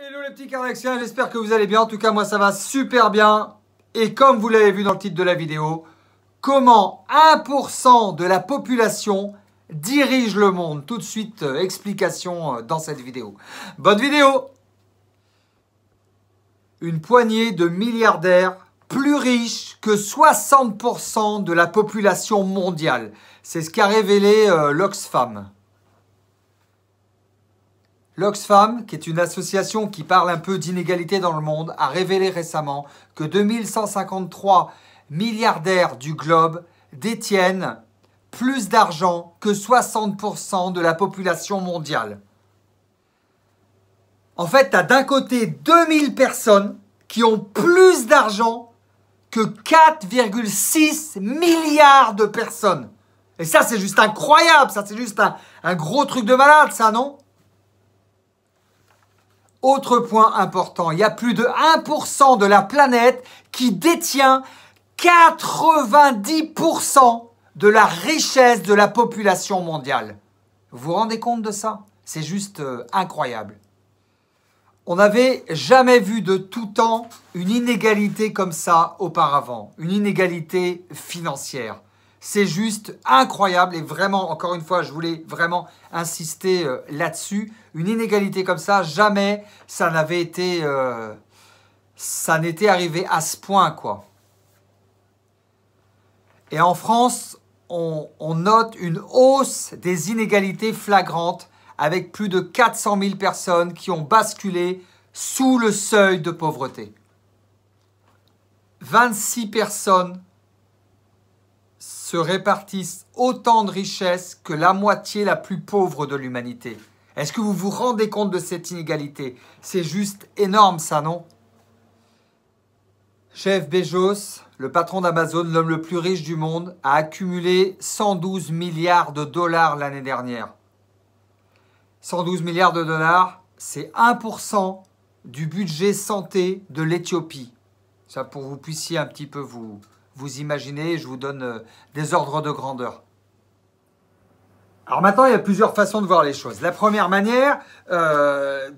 Hello les petits j'espère que vous allez bien. En tout cas, moi ça va super bien. Et comme vous l'avez vu dans le titre de la vidéo, comment 1% de la population dirige le monde. Tout de suite, euh, explication euh, dans cette vidéo. Bonne vidéo Une poignée de milliardaires plus riches que 60% de la population mondiale. C'est ce qu'a révélé euh, l'Oxfam. L'Oxfam, qui est une association qui parle un peu d'inégalité dans le monde, a révélé récemment que 2153 milliardaires du globe détiennent plus d'argent que 60% de la population mondiale. En fait, tu as d'un côté 2000 personnes qui ont plus d'argent que 4,6 milliards de personnes. Et ça, c'est juste incroyable, ça, c'est juste un, un gros truc de malade, ça, non autre point important, il y a plus de 1% de la planète qui détient 90% de la richesse de la population mondiale. Vous vous rendez compte de ça C'est juste euh, incroyable. On n'avait jamais vu de tout temps une inégalité comme ça auparavant, une inégalité financière. C'est juste incroyable et vraiment, encore une fois, je voulais vraiment insister euh, là-dessus. Une inégalité comme ça, jamais ça n'avait été... Euh, ça n'était arrivé à ce point, quoi. Et en France, on, on note une hausse des inégalités flagrantes avec plus de 400 000 personnes qui ont basculé sous le seuil de pauvreté. 26 personnes se répartissent autant de richesses que la moitié la plus pauvre de l'humanité. Est-ce que vous vous rendez compte de cette inégalité C'est juste énorme ça, non Chef Bezos, le patron d'Amazon, l'homme le plus riche du monde, a accumulé 112 milliards de dollars l'année dernière. 112 milliards de dollars, c'est 1% du budget santé de l'Éthiopie. Ça pour vous puissiez un petit peu vous, vous imaginez, je vous donne euh, des ordres de grandeur. Alors maintenant, il y a plusieurs façons de voir les choses. La première manière, euh,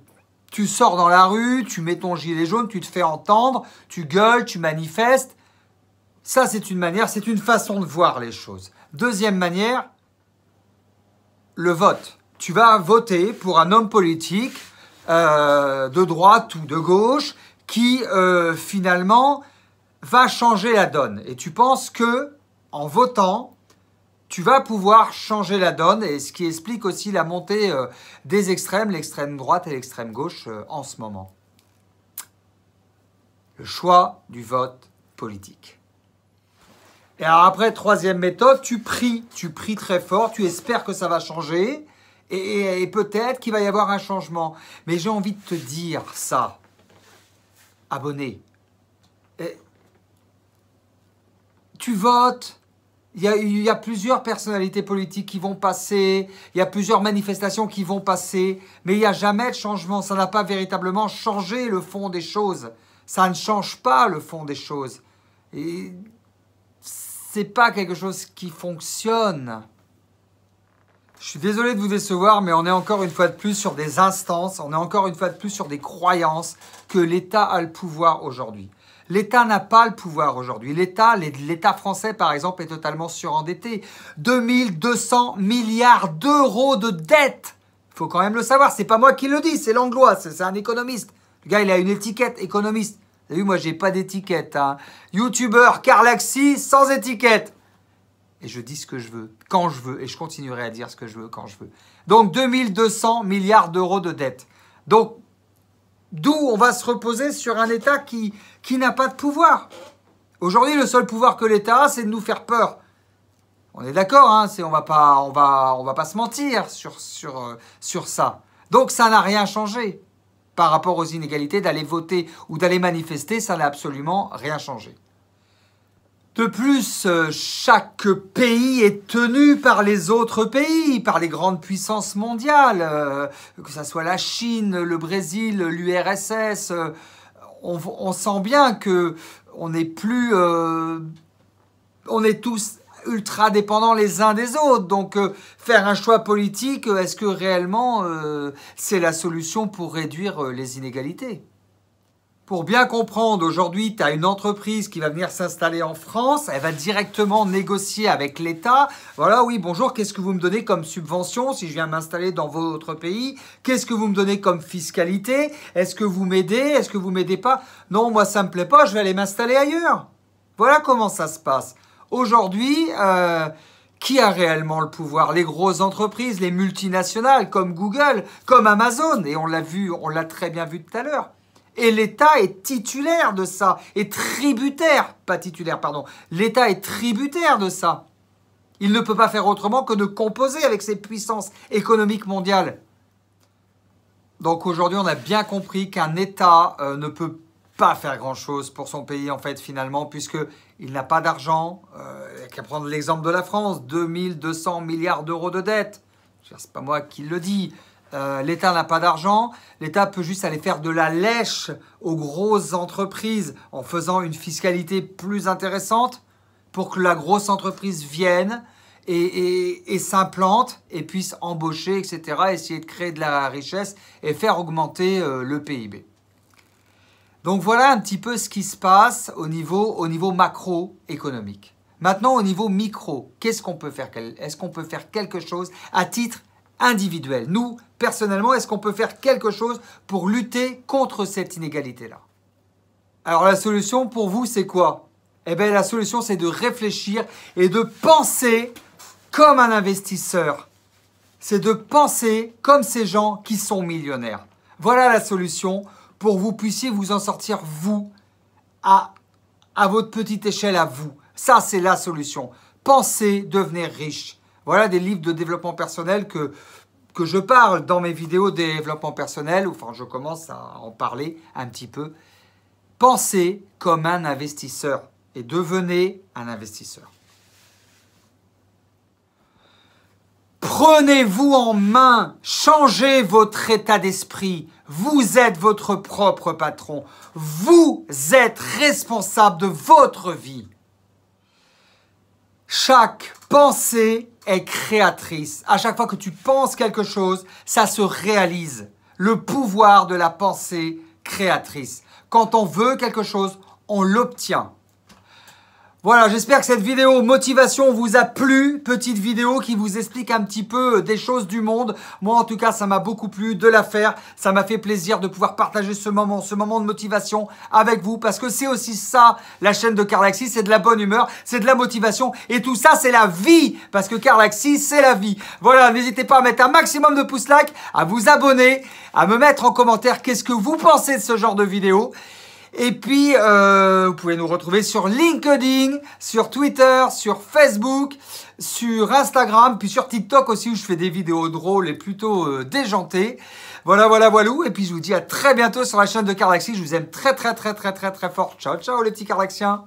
tu sors dans la rue, tu mets ton gilet jaune, tu te fais entendre, tu gueules, tu manifestes. Ça, c'est une manière, c'est une façon de voir les choses. Deuxième manière, le vote. Tu vas voter pour un homme politique euh, de droite ou de gauche qui, finalement, va changer la donne. Et tu penses que, en votant, tu vas pouvoir changer la donne, et ce qui explique aussi la montée euh, des extrêmes, l'extrême droite et l'extrême gauche euh, en ce moment. Le choix du vote politique. Et alors après, troisième méthode, tu pries, tu pries très fort, tu espères que ça va changer, et, peut-être qu'il va y avoir un changement. Mais j'ai envie de te dire ça, abonné tu votes. Il y, a, plusieurs personnalités politiques qui vont passer, il y a plusieurs manifestations qui vont passer, mais il n'y a jamais de changement. Ça n'a pas véritablement changé le fond des choses. Ça ne change pas le fond des choses. Et c'est pas quelque chose qui fonctionne. Je suis désolé de vous décevoir, mais on est encore une fois de plus sur des instances, on est encore une fois de plus sur des croyances que l'État a le pouvoir aujourd'hui. L'État n'a pas le pouvoir aujourd'hui. L'État, l'État français, par exemple, est totalement surendetté. 2200 milliards d'euros de dettes. Faut quand même le savoir. C'est pas moi qui le dis, c'est l'anglois, c'est un économiste. Le gars, il a une étiquette économiste. Vous avez vu, moi, j'ai pas d'étiquette. Hein. Youtuber, Youtubeur Carlaxi sans étiquette. Et je dis ce que je veux, quand je veux, et je continuerai à dire ce que je veux, quand je veux. Donc 2200 milliards d'euros de dette. Donc D'où on va se reposer sur un État qui, n'a pas de pouvoir. Aujourd'hui, le seul pouvoir que l'État a, c'est de nous faire peur. On est d'accord, hein, on va pas, on va, on va pas se mentir sur, euh, sur ça. Donc ça n'a rien changé par rapport aux inégalités d'aller voter ou d'aller manifester, ça n'a absolument rien changé. De plus, euh, chaque pays est tenu par les autres pays, par les grandes puissances mondiales, euh, que ce soit la Chine, le Brésil, l'URSS. Euh, on, sent bien que on est plus... on est tous ultra dépendants les uns des autres. Donc faire un choix politique, est-ce que réellement c'est la solution pour réduire les inégalités pour bien comprendre, aujourd'hui, tu as une entreprise qui va venir s'installer en France, elle va directement négocier avec l'État. Voilà, oui, bonjour, qu'est-ce que vous me donnez comme subvention si je viens m'installer dans votre pays Qu'est-ce que vous me donnez comme fiscalité Est-ce que vous m'aidez Est-ce que vous m'aidez pas Non, moi, ça me plaît pas, je vais aller m'installer ailleurs. Voilà comment ça se passe. Aujourd'hui, euh, qui a réellement le pouvoir Les grosses entreprises, les multinationales comme Google, comme Amazon, et on l'a vu, on l'a très bien vu tout à l'heure. Et l'État est titulaire de ça, et tributaire, pas titulaire, pardon, l'État est tributaire de ça. Il ne peut pas faire autrement que de composer avec ses puissances économiques mondiales. Donc aujourd'hui, on a bien compris qu'un État euh, ne peut pas faire grand-chose pour son pays, en fait, finalement, puisqu'il n'a pas d'argent. Euh, qu'à prendre l'exemple de la France, 2200 milliards d'euros de dettes. C'est pas moi qui le dis. Euh, L'État n'a pas d'argent. L'État peut juste aller faire de la lèche aux grosses entreprises en faisant une fiscalité plus intéressante pour que la grosse entreprise vienne et, s'implante et puisse embaucher, etc., essayer de créer de la richesse et faire augmenter euh, le PIB. Donc voilà un petit peu ce qui se passe au niveau, au niveau macroéconomique. Maintenant, au niveau micro, qu'est-ce qu'on peut faire Est-ce qu'on peut faire quelque chose à titre individuel Nous, personnellement, est-ce qu'on peut faire quelque chose pour lutter contre cette inégalité-là Alors la solution pour vous, c'est quoi Eh bien la solution, c'est de réfléchir et de penser comme un investisseur. C'est de penser comme ces gens qui sont millionnaires. Voilà la solution pour que vous puissiez vous en sortir, vous, à, à votre petite échelle, à vous. Ça, c'est la solution. Pensez devenir riche. Voilà des livres de développement personnel que, que je parle dans mes vidéos de développement personnel, enfin je commence à en parler un petit peu. Pensez comme un investisseur et devenez un investisseur. Prenez-vous en main, changez votre état d'esprit. Vous êtes votre propre patron. Vous êtes responsable de votre vie. Chaque pensée est créatrice. À chaque fois que tu penses quelque chose, ça se réalise. Le pouvoir de la pensée créatrice. Quand on veut quelque chose, on l'obtient. Voilà, j'espère que cette vidéo motivation vous a plu. Petite vidéo qui vous explique un petit peu euh, des choses du monde. Moi, en tout cas, ça m'a beaucoup plu de la faire. Ça m'a fait plaisir de pouvoir partager ce moment, ce moment de motivation avec vous. Parce que c'est aussi ça, la chaîne de Carlaxi. C'est de la bonne humeur, c'est de la motivation. Et tout ça, c'est la vie. Parce que Carlaxi, c'est la vie. Voilà, n'hésitez pas à mettre un maximum de pouces like, à vous abonner, à me mettre en commentaire qu'est-ce que vous pensez de ce genre de vidéo. Et puis, euh, vous pouvez nous retrouver sur LinkedIn, sur Twitter, sur Facebook, sur Instagram, puis sur TikTok aussi où je fais des vidéos drôles et plutôt euh, déjantées. Voilà, voilà, voilà. Et puis, je vous dis à très bientôt sur la chaîne de Cardaxi. Je vous aime très, très, très, très, très, très fort. Ciao, ciao les petits Cardaxiens.